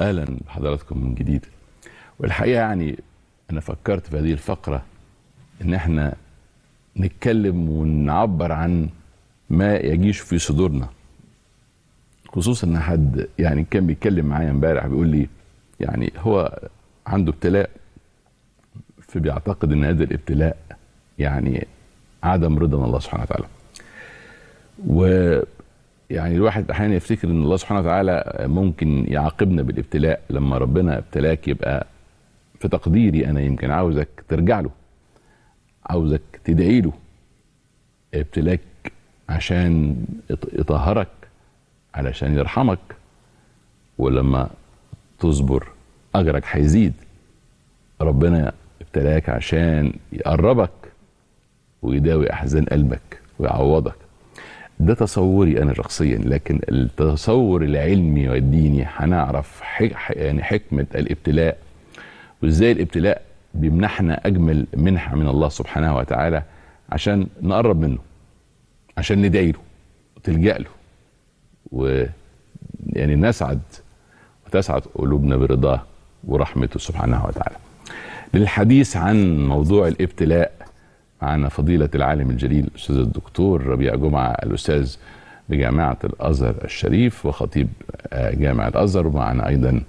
اهلا بحضراتكم من جديد والحقيقه يعني انا فكرت في هذه الفقره ان احنا نتكلم ونعبر عن ما يجيش في صدورنا خصوصا ان حد يعني كان بيتكلم معايا امبارح بيقول لي يعني هو عنده ابتلاء فبيعتقد ان هذا الابتلاء يعني عدم رضا من الله سبحانه وتعالى و يعني الواحد احيانا يفتكر ان الله سبحانه وتعالى ممكن يعاقبنا بالابتلاء لما ربنا ابتلاك يبقى في تقديري انا يمكن عاوزك ترجع له عاوزك تدعي له ابتلاك عشان يطهرك علشان يرحمك ولما تصبر اجرك هيزيد ربنا ابتلاك عشان يقربك ويداوي احزان قلبك ويعوضك ده تصوري انا شخصيا لكن التصور العلمي والديني هنعرف حك... يعني حكمه الابتلاء وازاي الابتلاء بيمنحنا اجمل منحه من الله سبحانه وتعالى عشان نقرب منه عشان ندايره وتلجا له و يعني نسعد وتسعد قلوبنا برضاه ورحمته سبحانه وتعالى للحديث عن موضوع الابتلاء معنا فضيلة العالم الجليل الأستاذ الدكتور ربيع جمعة الأستاذ بجامعة الأزهر الشريف وخطيب آه، جامع الأزهر ومعنا أيضا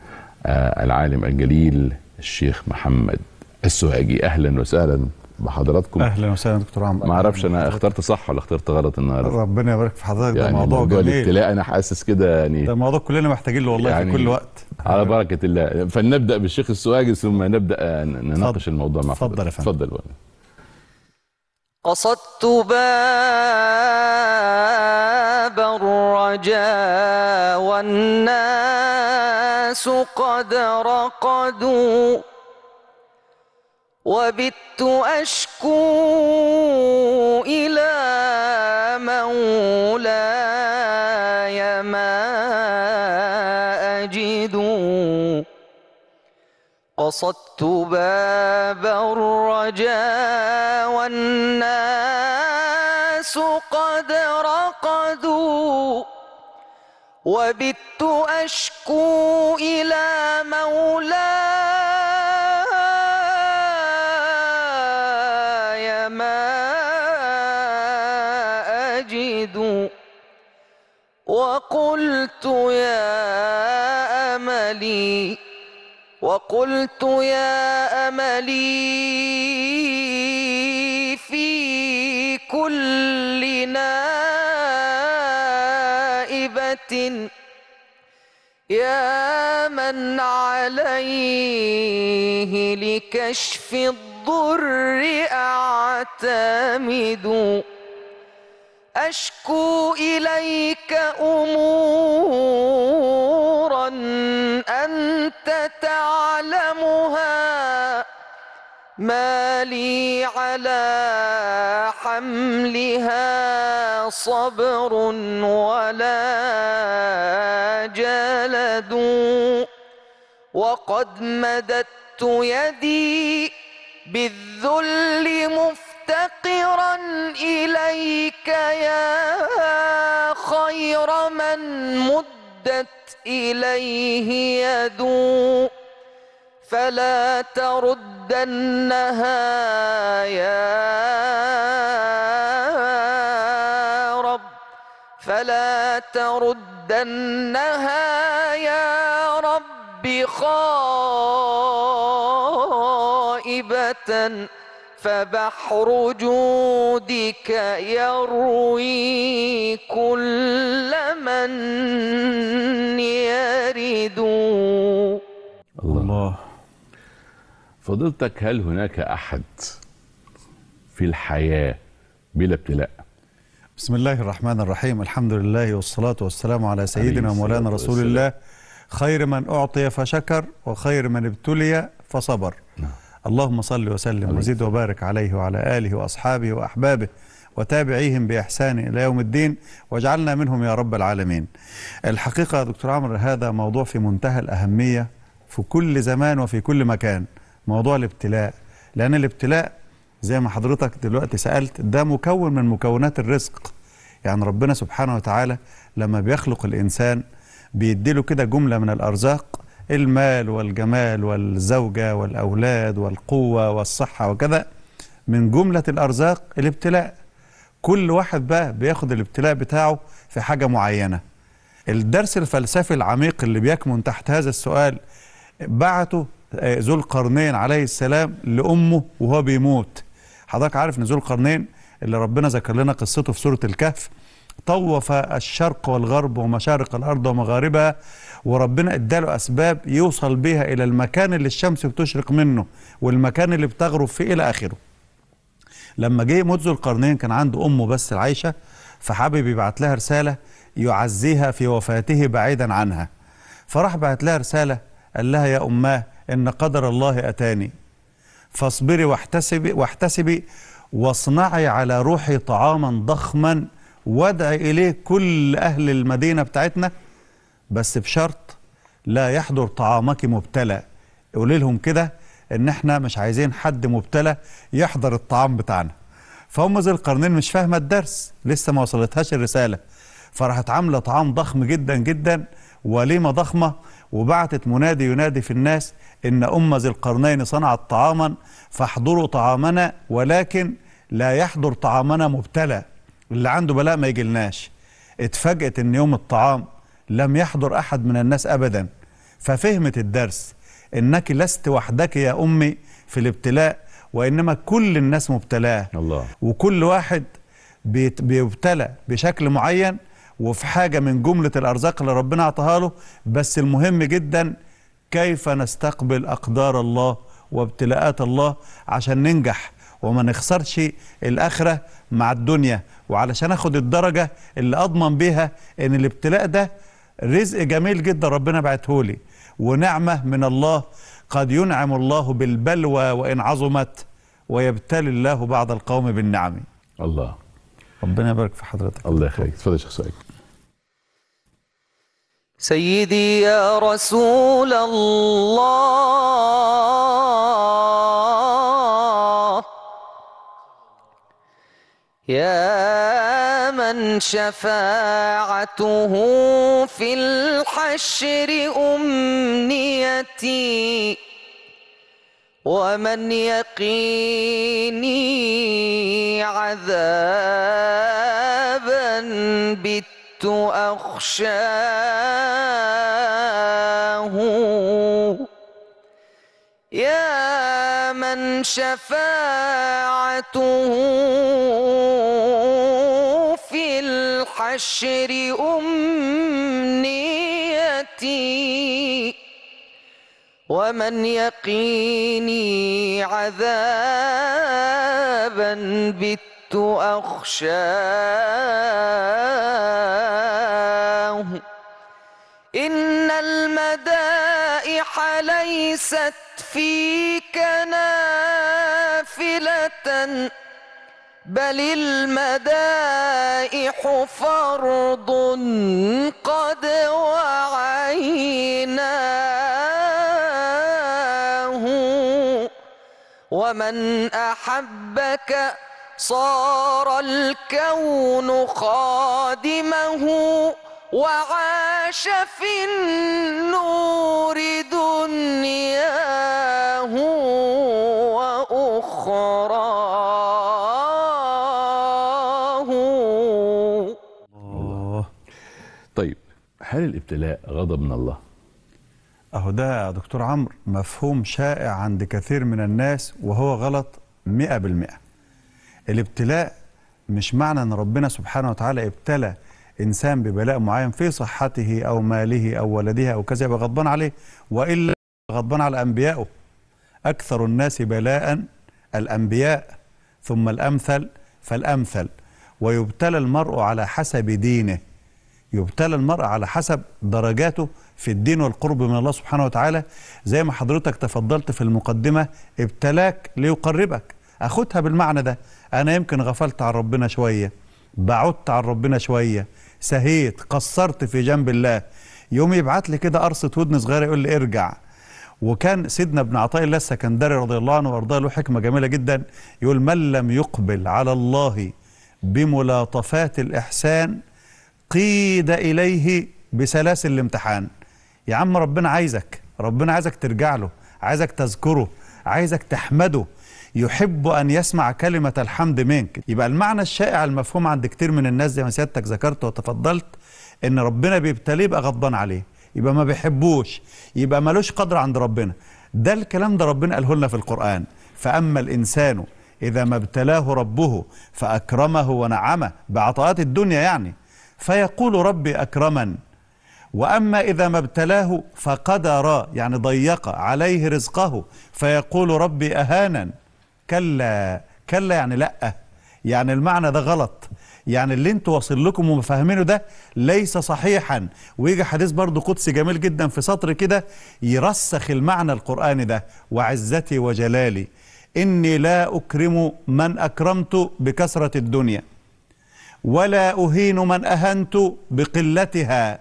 آه، العالم الجليل الشيخ محمد السهاجي أهلا وسهلا بحضراتكم اهلا وسهلا دكتور عمرو ما اعرفش انا اخترت صح ولا اخترت غلط النهارده ربنا يبارك في حضرتك يعني ده موضوع جميل انا حاسس كده يعني ده موضوع كلنا محتاجين له والله يعني في كل وقت على بركه الله فلنبدا بالشيخ السواجس ثم نبدا نناقش الموضوع مع حضرتك اتفضل يا فندم اتفضل قصدت باب الرجا والناس قد رقدوا وبت أشكو إلى مولاي ما أجد قصدت طرقت باب الرجا والناس قد رقدوا وبت أشكو إلى مولاي ما أجد وقلت يا وقلت يا أملي في كل نائبة يا من عليه لكشف الضر أعتمد أشكو إليك أمور تعلمها ما لي على حملها صبر ولا جلد وقد مددت يدي بالذل مفتقرا إليك يا خير من مدت إليه يدو فلا تردنها يا رب فلا تردنها يا رب خائبة فبحر جودك يروي كل من يرد فضلتك هل هناك احد في الحياه بلا ابتلاء؟ بسم الله الرحمن الرحيم، الحمد لله والصلاه والسلام على سيدنا مولانا رسول والسلام. الله خير من اعطي فشكر وخير من ابتلي فصبر. نعم. اللهم صل وسلم وزد وبارك عليه وعلى اله واصحابه واحبابه وتابعيهم بإحسان إلى يوم الدين واجعلنا منهم يا رب العالمين الحقيقة يا دكتور عمرو هذا موضوع في منتهى الأهمية في كل زمان وفي كل مكان موضوع الابتلاء لأن الابتلاء زي ما حضرتك دلوقتي سألت ده مكون من مكونات الرزق يعني ربنا سبحانه وتعالى لما بيخلق الإنسان بيديله كده جملة من الأرزاق المال والجمال والزوجة والأولاد والقوة والصحة وكذا من جملة الأرزاق الابتلاء كل واحد بقى بياخد الابتلاء بتاعه في حاجة معينة الدرس الفلسفي العميق اللي بيكمن تحت هذا السؤال بعته آه، ذو القرنين عليه السلام لأمه وهو بيموت حضرتك عارف ان ذو القرنين اللي ربنا ذكر لنا قصته في سورة الكهف طوف الشرق والغرب ومشارق الأرض ومغاربها وربنا اداله أسباب يوصل بها إلى المكان اللي الشمس بتشرق منه والمكان اللي بتغرب فيه إلى آخره لما جه يموت ذو القرنين كان عنده أمه بس العايشة فحابب يبعت لها رسالة يعزيها في وفاته بعيدا عنها فراح بعت لها رسالة قال لها يا أماه إن قدر الله أتاني فاصبري واحتسبي واحتسبي واصنعي على روحي طعاما ضخما وادعي إليه كل أهل المدينة بتاعتنا بس بشرط لا يحضر طعامك مبتلى قولي لهم كده إن إحنا مش عايزين حد مبتلى يحضر الطعام بتاعنا فهم ذي القرنين مش فاهمة الدرس لسه ما وصلتهاش الرسالة فراحت عاملة طعام ضخم جدا جدا وليمة ضخمة وبعتت منادي ينادي في الناس إن أم ذي القرنين صنعت طعاما فاحضروا طعامنا ولكن لا يحضر طعامنا مبتلى اللي عنده بلاء ما يجيلناش اتفاجئت إن يوم الطعام لم يحضر أحد من الناس أبدا ففهمت الدرس إنك لست وحدك يا أمي في الابتلاء وإنما كل الناس مبتلاه الله. وكل واحد بيبتلى بشكل معين وفي حاجة من جملة الأرزاق اللي ربنا أعطاها له بس المهم جدا كيف نستقبل أقدار الله وابتلاءات الله عشان ننجح وما نخسرش الآخرة مع الدنيا وعلشان أخد الدرجة اللي أضمن بيها إن الابتلاء ده رزق جميل جدا ربنا بعتهولي ونعمة من الله قد ينعم الله بالبلوى وإن عظمت ويبتلي الله بعض القوم بالنعم الله ربنا يبارك في حضرتك الله يخليك شيخ شخص سيدي يا رسول الله يا من شفاعته في الحشر أمنيتي ومن يقيني عذابا بالتالي كنت أخشاه يا من شفاعته في الحشر أمنيتي ومن يقيني عذابا بت أخشاه ليست فيك نافلة بل المدائح فرض قد وعيناه ومن أحبك صار الكون خادمه وعاش في النور دنياه وأخراه الله طيب هل الابتلاء غضب من الله؟ أهو ده يا دكتور عمرو مفهوم شائع عند كثير من الناس وهو غلط 100% الابتلاء مش معنى ان ربنا سبحانه وتعالى ابتلى إنسان ببلاء معين في صحته أو ماله أو ولده أو كذا يبقى غضبان عليه وإلا غضبان على أنبيائه أكثر الناس بلاء الأنبياء ثم الأمثل فالأمثل ويبتلى المرء على حسب دينه يبتلى المرء على حسب درجاته في الدين والقرب من الله سبحانه وتعالى زي ما حضرتك تفضلت في المقدمة ابتلاك ليقربك أخدها بالمعنى ده أنا يمكن غفلت عن ربنا شوية بعدت عن ربنا شوية سهيت قصرت في جنب الله يوم يبعت لي كده قرصه ودن صغيره يقول لي ارجع وكان سيدنا ابن عطاء الله السكندري رضي الله عنه وارضاه له حكمه جميله جدا يقول من لم يقبل على الله بملاطفات الاحسان قيد اليه بسلاسل الامتحان يا عم ربنا عايزك ربنا عايزك ترجع له عايزك تذكره عايزك تحمده يحب أن يسمع كلمة الحمد منك يبقى المعنى الشائع المفهوم عند كتير من الناس زي ما سيادتك ذكرت وتفضلت إن ربنا بيبتليه يبقى غضبان عليه يبقى ما بيحبوش يبقى ملوش قدر عند ربنا ده الكلام ده ربنا قاله لنا في القرآن فأما الإنسان إذا ما ابتلاه ربه فأكرمه ونعمه بعطاءات الدنيا يعني فيقول ربي أكرمن وأما إذا ما ابتلاه فقدر يعني ضيق عليه رزقه فيقول ربي أهانن كلا كلا يعني لا يعني المعنى ده غلط يعني اللي انتوا واصل لكم ومفهمينه ده ليس صحيحا ويجي حديث برضو قدسي جميل جدا في سطر كده يرسخ المعنى القرآني ده وعزتي وجلالي إني لا أكرم من أكرمت بكثرة الدنيا ولا أهين من أهنت بقلتها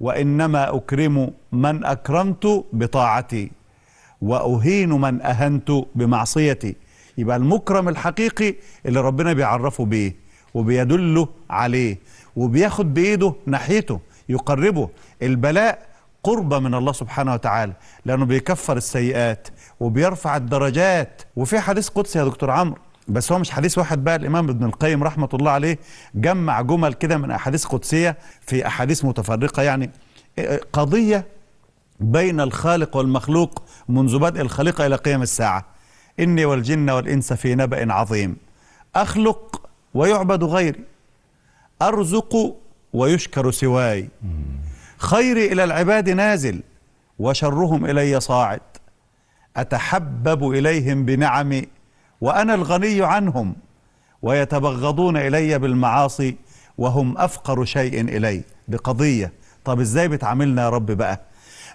وإنما أكرم من أكرمت بطاعتي وأهين من أهنت بمعصيتي يبقى المكرم الحقيقي اللي ربنا بيعرفه بيه وبيدله عليه وبياخد بايده ناحيته يقربه البلاء قربة من الله سبحانه وتعالى لأنه بيكفر السيئات وبيرفع الدرجات وفي حديث قدسي يا دكتور عمرو بس هو مش حديث واحد بقى الإمام ابن القيم رحمة الله عليه جمع جمل كده من أحاديث قدسية في أحاديث متفرقة يعني قضية بين الخالق والمخلوق منذ بدء الخليقة إلى قيام الساعة إني والجن والإنس في نبأ عظيم أخلق ويعبد غيري أرزق ويشكر سواي خيري إلى العباد نازل وشرهم إلي صاعد أتحبب إليهم بنعمي وأنا الغني عنهم ويتبغضون إلي بالمعاصي وهم أفقر شيء إلي دي قضية طب إزاي بتعاملنا يا رب بقى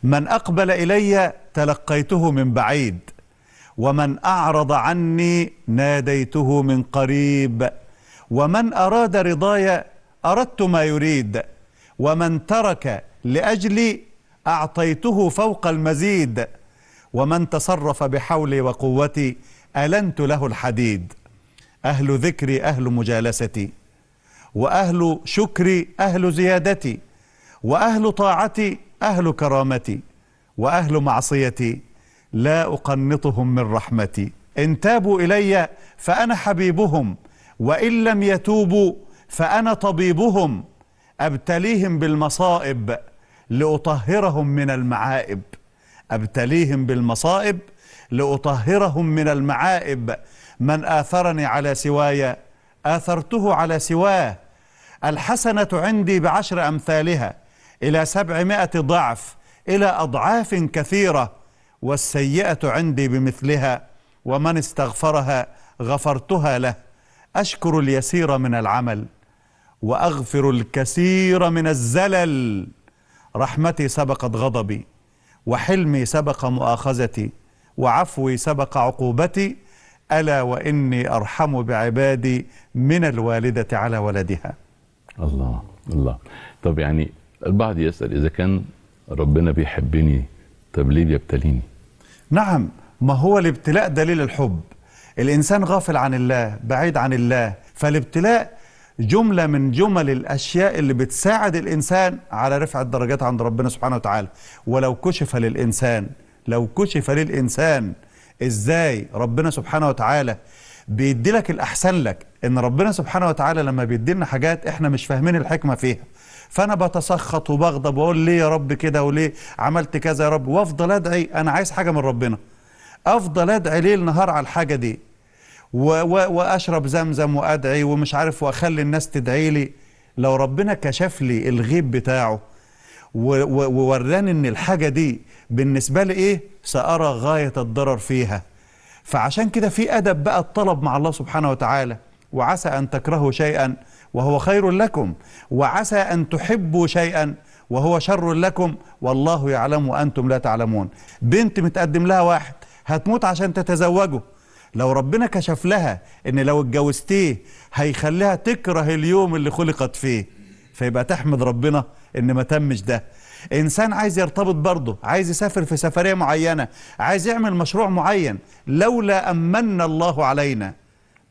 من أقبل إلي تلقيته من بعيد ومن أعرض عني ناديته من قريب ومن أراد رضاي أردت ما يريد ومن ترك لأجلي أعطيته فوق المزيد ومن تصرف بحولي وقوتي ألنت له الحديد أهل ذكري أهل مجالستي وأهل شكري أهل زيادتي وأهل طاعتي أهل كرامتي وأهل معصيتي لا أقنطهم من رحمتي إن تابوا إلي فأنا حبيبهم وإن لم يتوبوا فأنا طبيبهم أبتليهم بالمصائب لأطهرهم من المعائب أبتليهم بالمصائب لأطهرهم من المعائب من آثرني على سواي آثرته على سواه الحسنة عندي بعشر أمثالها إلى سبعمائة ضعف إلى أضعاف كثيرة والسيئة عندي بمثلها ومن استغفرها غفرتها له أشكر اليسير من العمل وأغفر الكثير من الزلل رحمتي سبقت غضبي وحلمي سبق مؤاخذتي وعفوي سبق عقوبتي ألا وإني أرحم بعبادي من الوالدة على ولدها الله الله طب يعني البعض يسأل إذا كان ربنا بيحبني طب ليه بيبتليني نعم ما هو الابتلاء دليل الحب الإنسان غافل عن الله بعيد عن الله فالابتلاء جملة من جمل الأشياء اللي بتساعد الإنسان على رفع الدرجات عند ربنا سبحانه وتعالى ولو كشف للإنسان لو كشف للإنسان إزاي ربنا سبحانه وتعالى بيدي لك الأحسن لك إن ربنا سبحانه وتعالى لما بيدي لنا حاجات إحنا مش فاهمين الحكمة فيها فانا بتسخط وبغضب واقول ليه يا رب كده وليه عملت كذا يا رب وافضل ادعي انا عايز حاجه من ربنا افضل ادعي ليل نهار على الحاجه دي و و واشرب زمزم وادعي ومش عارف واخلي الناس تدعي لي لو ربنا كشف لي الغيب بتاعه ووراني ان الحاجه دي بالنسبه لي ايه سارى غايه الضرر فيها فعشان كده في ادب بقى الطلب مع الله سبحانه وتعالى وعسى أن تكرهوا شيئا وهو خير لكم وعسى أن تحبوا شيئا وهو شر لكم والله يعلم وأنتم لا تعلمون بنت متقدم لها واحد هتموت عشان تتزوجه لو ربنا كشف لها ان لو اتجوزتيه هيخليها تكره اليوم اللي خلقت فيه فيبقى تحمد ربنا ان ما تمش ده انسان عايز يرتبط برضه عايز يسافر في سفريه معينه عايز يعمل مشروع معين لولا امن الله علينا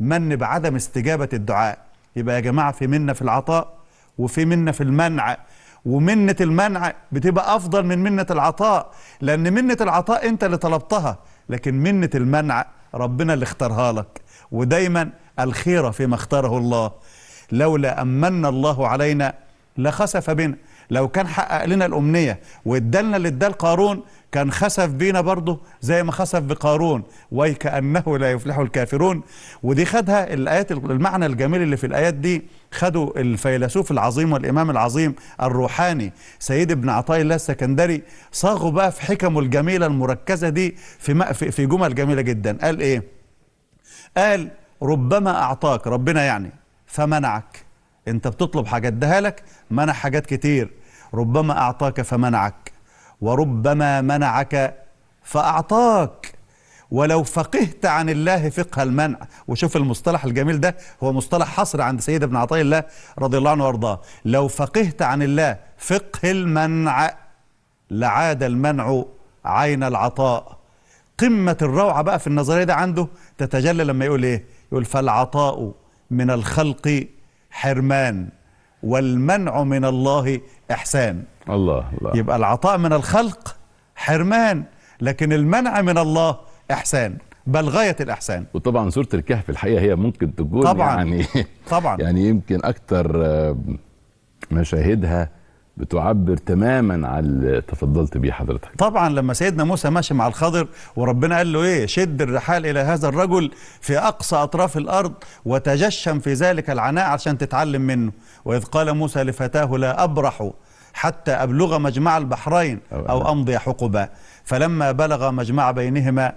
من بعدم استجابة الدعاء يبقى يا جماعة في منة في العطاء وفي منة في المنع ومنة المنع بتبقى أفضل من منة العطاء لأن منة العطاء أنت اللي طلبتها لكن منة المنع ربنا اللي اختارها لك ودايما الخيرة فيما اختاره الله لولا أمن الله علينا لخسف بنا لو كان حقق لنا الأمنية وادالنا اللي ادال قارون كان خسف بينا برضه زي ما خسف بقارون وي كانه لا يفلح الكافرون ودي خدها الآيات المعنى الجميل اللي في الآيات دي خدوا الفيلسوف العظيم والإمام العظيم الروحاني سيد ابن عطاء الله السكندري صاغوا بقى في حكمه الجميلة المركزة دي في, في جمل جميلة جدا قال إيه؟ قال ربما أعطاك ربنا يعني فمنعك انت بتطلب حاجه اديها لك منع حاجات كتير ربما اعطاك فمنعك وربما منعك فاعطاك ولو فقهت عن الله فقه المنع وشوف المصطلح الجميل ده هو مصطلح حصر عند سيد ابن عطاء الله رضي الله عنه وارضاه لو فقهت عن الله فقه المنع لعاد المنع عين العطاء قمة الروعة بقى في النظرية ده عنده تتجلى لما يقول ايه يقول فالعطاء من الخلق حرمان والمنع من الله إحسان الله الله يبقى العطاء من الخلق حرمان لكن المنع من الله إحسان بل غاية الإحسان وطبعا سورة الكهف الحقيقة هي ممكن تكون طبعا يعني طبعا يعني يمكن اكثر مشاهدها بتعبر تماما على اللي تفضلت بيه حضرتك طبعا لما سيدنا موسى ماشي مع الخضر وربنا قال له ايه شد الرحال الى هذا الرجل في اقصى اطراف الارض وتجشم في ذلك العناء عشان تتعلم منه واذ قال موسى لفتاه لا ابرح حتى ابلغ مجمع البحرين او امضي حقبا فلما بلغ مجمع بينهما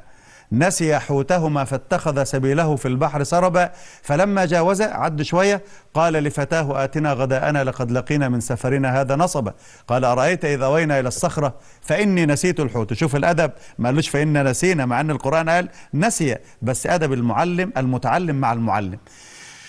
نسي حوتهما فاتخذ سبيله في البحر سربا فلما جاوز عد شوية قال لفتاه آتنا غداءنا لقد لقينا من سفرنا هذا نصبا قال أرأيت إذا وينا إلى الصخرة فإني نسيت الحوت شوف الأدب ما قالوش فإنا نسينا مع أن القرآن قال نسي بس أدب المعلم المتعلم مع المعلم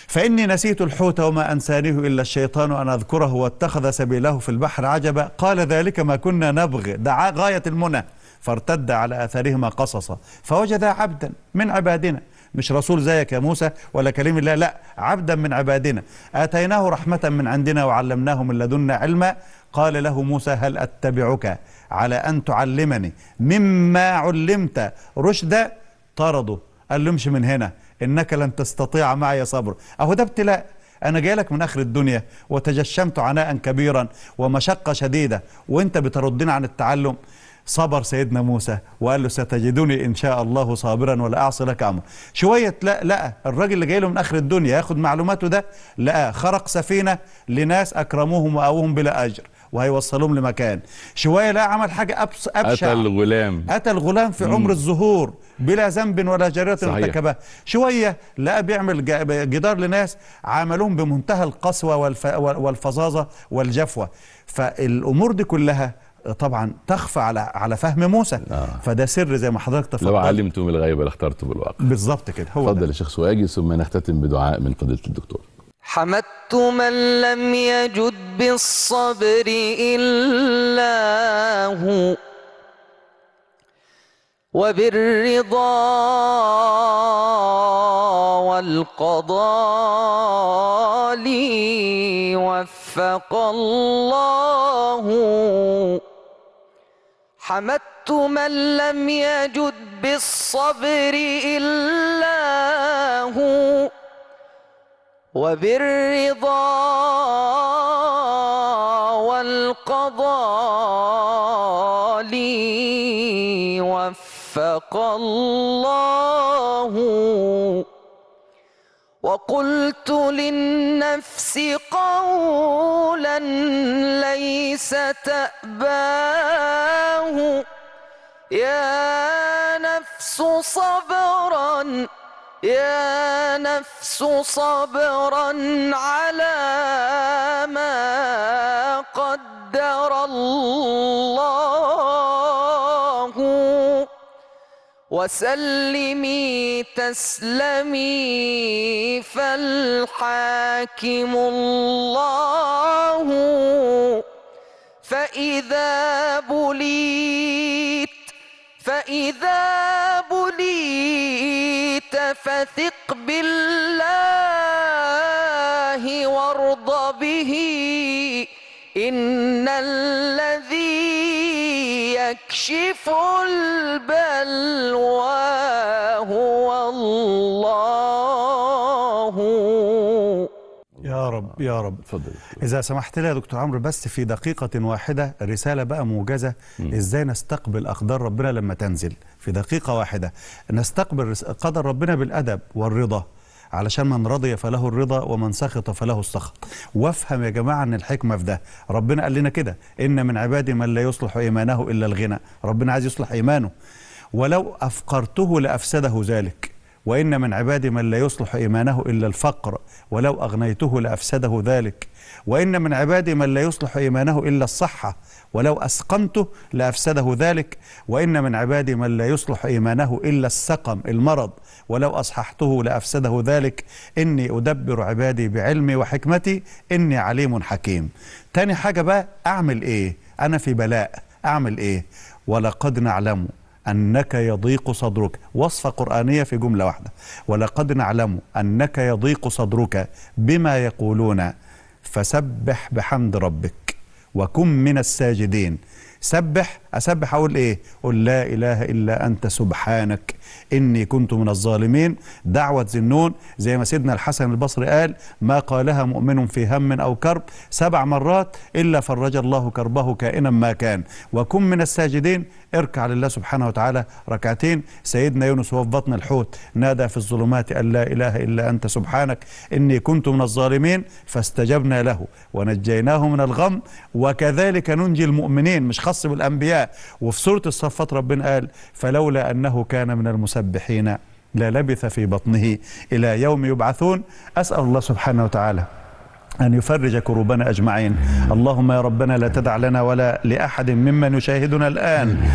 فإني نسيت الحوت وما أنسانيه إلا الشيطان أن أذكره واتخذ سبيله في البحر عجبا قال ذلك ما كنا نبغي دعا غاية المنى فارتد على اثارهما قصصا فوجد عبدا من عبادنا مش رسول زيك يا موسى ولا كريم الله لا عبدا من عبادنا اتيناه رحمه من عندنا وعلمناه من لدنا علما قال له موسى هل اتبعك على ان تعلمني مما علمت رشدا طرده قال له من هنا انك لن تستطيع معي صبر اهو ده ابتلاء أنا جاي لك من آخر الدنيا وتجشمت عناء كبيرا ومشقة شديدة وأنت بتردنا عن التعلم صبر سيدنا موسى وقال له ستجدني إن شاء الله صابرا ولا أعصي لك أمر شوية لا لا الراجل اللي جاي له من آخر الدنيا ياخد معلوماته ده لا خرق سفينة لناس أكرموهم وأوهم بلا أجر وهيوصلهم لمكان شوية لا عمل حاجة أبشع قتل الغلام قتل الغلام في عمر الزهور بلا ذنب ولا جريرة مرتكبة شوية لا بيعمل جدار لناس عاملوهم بمنتهى القسوة والف... والفظاظة والجفوة فالأمور دي كلها طبعا تخفى على على فهم موسى آه. فده سر زي ما حضرتك تفضلت لو علمتم الغيب لاخترتم الواقع بالظبط كده هو اتفضل يا شيخ سواجي ثم نختتم بدعاء من فضيله الدكتور حمدت من لم يجد بالصبر إلا هو وبالرضا والقضاء لي وفي وفق الله حمدت من لم يجد بالصبر إلا هو وبالرضا والقضاء لي وفق الله وقلت للنفس قولا ليس تأباه يا نفس صبرا يا نفس صبرا على ما قدر الله وسلمي تسلمي فالحاكم الله فإذا بليت فإذا بليت فثق بالله وارض به إن الذي يكشف البلوى هو الله يا رب يا رب فضل. إذا سمحت لي يا دكتور عمرو بس في دقيقة واحدة رسالة بقى موجزة م. إزاي نستقبل أقدار ربنا لما تنزل في دقيقة واحدة نستقبل قدر ربنا بالأدب والرضا علشان من رضي فله الرضا ومن سخط فله السخط وافهم يا جماعة ان الحكمة في ده ربنا قال لنا كده إن من عبادي من لا يصلح إيمانه إلا الغنى ربنا عايز يصلح إيمانه ولو أفقرته لأفسده ذلك وإن من عبادي من لا يصلح إيمانه إلا الفقر ولو أغنيته لأفسده ذلك وإن من عبادي من لا يصلح إيمانه إلا الصحة ولو أسقمته لأفسده ذلك وإن من عبادي من لا يصلح إيمانه إلا السقم المرض ولو أصححته لأفسده ذلك إني أدبر عبادي بعلمي وحكمتي إني عليم حكيم تاني حاجة بقى أعمل إيه أنا في بلاء أعمل إيه ولقد نعلم أنك يضيق صدرك وصفة قرآنية في جملة واحدة ولقد نعلم أنك يضيق صدرك بما يقولون فسبح بحمد ربك وكن من الساجدين سبح اسبح اقول ايه قل لا اله الا انت سبحانك اني كنت من الظالمين دعوه زنون زي ما سيدنا الحسن البصري قال ما قالها مؤمن في هم او كرب سبع مرات الا فرج الله كربه كائنا ما كان وكن من الساجدين اركع لله سبحانه وتعالى ركعتين سيدنا يونس وهو في بطن الحوت نادى في الظلمات ان لا اله الا انت سبحانك اني كنت من الظالمين فاستجبنا له ونجيناه من الغم وكذلك ننجي المؤمنين مش خاص بالانبياء وفي سورة الصفات ربنا قال فلولا أنه كان من المسبحين لا لبث في بطنه إلى يوم يبعثون أسأل الله سبحانه وتعالى أن يفرج كروبنا أجمعين اللهم يا ربنا لا تدع لنا ولا لأحد ممن يشاهدنا الآن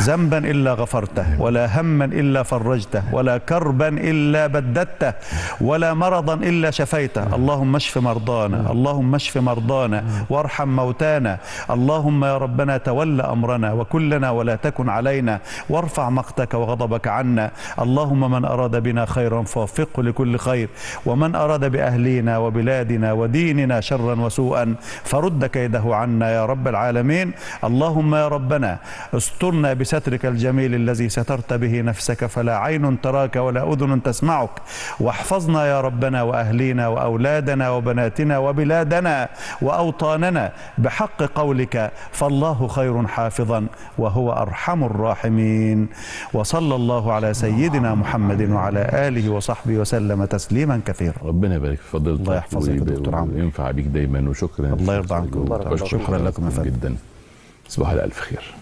ذنبا إلا غفرته ولا هما إلا فرجته ولا كربا إلا بددته ولا مرضا إلا شفيته اللهم اشف مرضانا اللهم اشف مرضانا وارحم موتانا اللهم يا ربنا تولى أمرنا وكلنا ولا تكن علينا وارفع مقتك وغضبك عنا اللهم من أراد بنا خيرا فوفقه لكل خير ومن أراد بأهلينا وبلادنا وديننا ديننا شرا وسوءا فرد كيده عنا يا رب العالمين اللهم يا ربنا استرنا بسترك الجميل الذي سترت به نفسك فلا عين تراك ولا أذن تسمعك واحفظنا يا ربنا وأهلينا وأولادنا وبناتنا وبلادنا وأوطاننا بحق قولك فالله خير حافظا وهو أرحم الراحمين وصلى الله على سيدنا محمد وعلى آله وصحبه وسلم تسليما كثيرا ربنا يبارك في فضلت الله يحفظك دكتور عمرو وينفع بيك دايما وشكرا الله يرضى عنكم شكرا لكم جدا صباح الالف خير